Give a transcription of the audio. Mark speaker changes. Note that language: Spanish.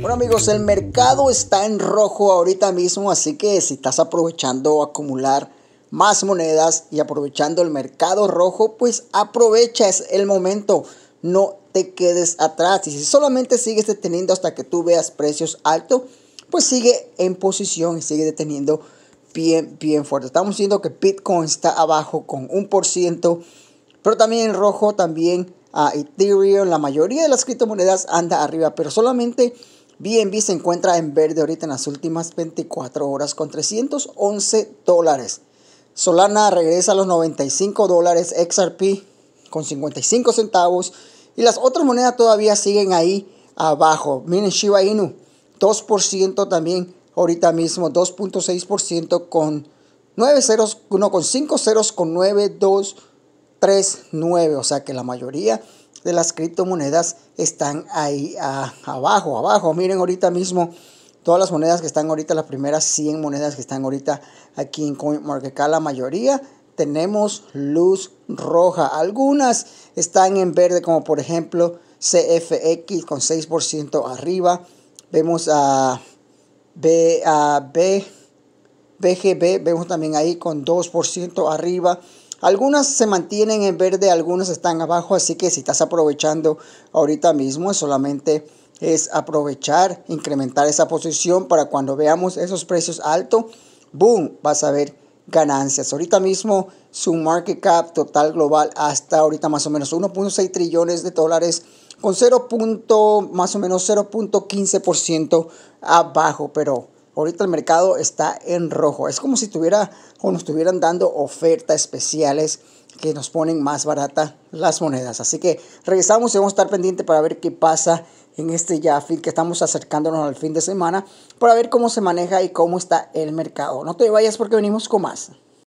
Speaker 1: Bueno amigos, el mercado está en rojo ahorita mismo, así que si estás aprovechando acumular más monedas y aprovechando el mercado rojo, pues aprovecha es el momento, no te quedes atrás. Y si solamente sigues deteniendo hasta que tú veas precios altos, pues sigue en posición y sigue deteniendo bien, bien fuerte. Estamos viendo que Bitcoin está abajo con un ciento pero también en rojo, también a Ethereum, la mayoría de las criptomonedas anda arriba, pero solamente BNB se encuentra en verde ahorita en las últimas 24 horas con 311 dólares. Solana regresa a los 95 dólares, XRP con 55 centavos y las otras monedas todavía siguen ahí abajo. Miren Shiba Inu, 2% también ahorita mismo 2.6% con 9 ceros, con 5 ceros con 9239. O sea que la mayoría de las criptomonedas están ahí abajo, abajo. Miren ahorita mismo todas las monedas que están ahorita, las primeras 100 monedas que están ahorita aquí en CoinMarketCap, la mayoría tenemos luz roja. Algunas están en verde, como por ejemplo CFX con 6% arriba. Vemos a Ah, B, B, BGB, vemos también ahí con 2% arriba. Algunas se mantienen en verde, algunas están abajo, así que si estás aprovechando ahorita mismo, solamente es aprovechar, incrementar esa posición para cuando veamos esos precios altos, boom, vas a ver ganancias. Ahorita mismo su market cap total global hasta ahorita más o menos 1.6 trillones de dólares con 0. más o menos 0.15% abajo, pero ahorita el mercado está en rojo. Es como si estuviera o nos estuvieran dando ofertas especiales que nos ponen más barata las monedas. Así que regresamos y vamos a estar pendiente para ver qué pasa en este ya fin que estamos acercándonos al fin de semana para ver cómo se maneja y cómo está el mercado. No te vayas porque venimos con más.